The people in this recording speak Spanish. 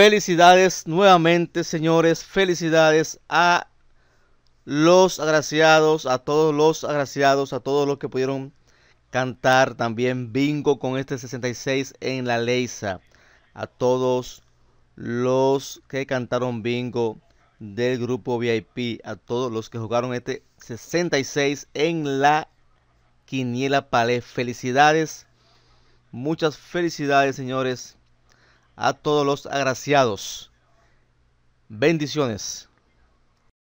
Felicidades nuevamente, señores. Felicidades a los agraciados, a todos los agraciados, a todos los que pudieron cantar también bingo con este 66 en la Leisa. A todos los que cantaron bingo del grupo VIP, a todos los que jugaron este 66 en la Quiniela Palé. Felicidades. Muchas felicidades, señores a todos los agraciados. Bendiciones.